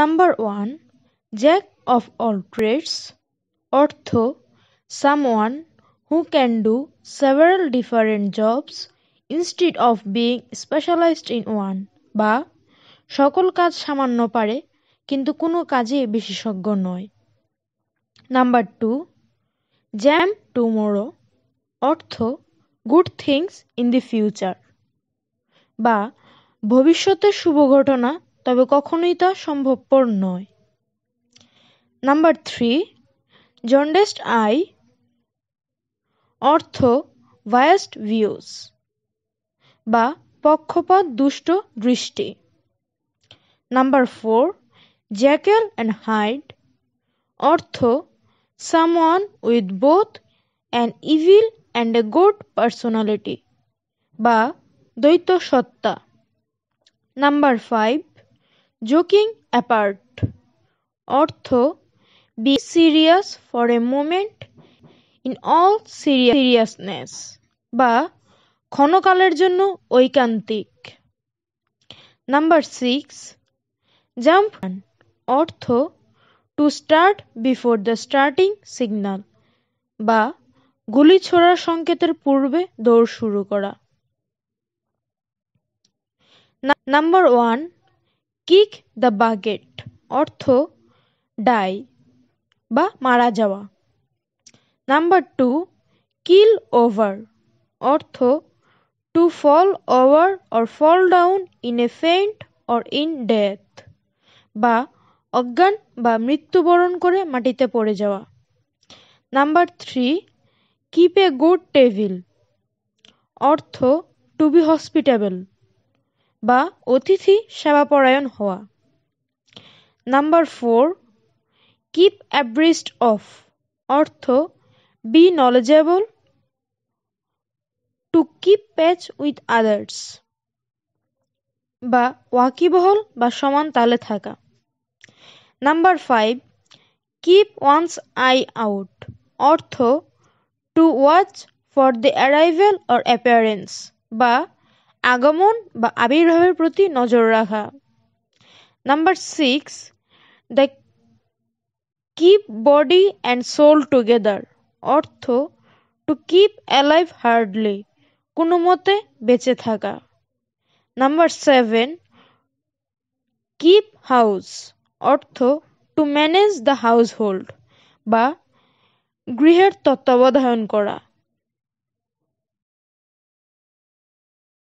number one, jack of all trades অর্থ one who can do several different jobs instead of being specialized in one বা সকল কাজ সামান্য পারে কিন্তু কোনো কাজে বিশেষজ্ঞ নয় নাম্বার টু জ্যাম টুমোরো অর্থ good things in the future বা ভবিষ্যতের শুভ ঘটনা তবে কখনোই তা সম্ভবপর নয় নাম্বার থ্রি জন্ডেস্ট আই অর্থ ভায়াস্ট ভিউস বা পক্ষপাত দুষ্ট দৃষ্টি number four Jekyll and Hyde অর্থ someone with both an evil and a good personality বা দ্বৈত সত্তা নাম্বার ফাইভ জোকিং অ্যাপার্ট অর্থ be serious for a moment in all seriousness বা ক্ষণকালের জন্য ঐকান্তিক নাম্বার সিক্স জাম্প অর্থ to start before the starting signal বা গুলি ছোড়ার সংকেতের পূর্বে দৌড় শুরু করা number one kick the bucket অর্থ ডাই বা মারা যাওয়া নাম্বার টু কিল ওভার অর্থ to fall over or fall down in a faint or in death বা অজ্ঞান বা মৃত্যুবরণ করে মাটিতে পড়ে যাওয়া number three keep a good table অর্থ টু বি হসপিটেবল বা অতিথি সেবাপরায়ণ হওয়া number four keep abreast of অর্থ be knowledgeable to keep pace with others বা ওয়াকিবহল বা সমান তালে থাকা number five keep one's eye out অর্থ to watch for the arrival or appearance বা আগমন বা আবির্ভাবের প্রতি নজর রাখা number six the keep body and soul together অর্থ টু কিপ অ্যালাইভ হার্ডলি কোনো মতে বেঁচে থাকা নাম্বার সেভেন কিপ হাউস অর্থ টু ম্যানেজ দ্য হাউস হোল্ড বা গৃহের তত্ত্বাবধায়ন করা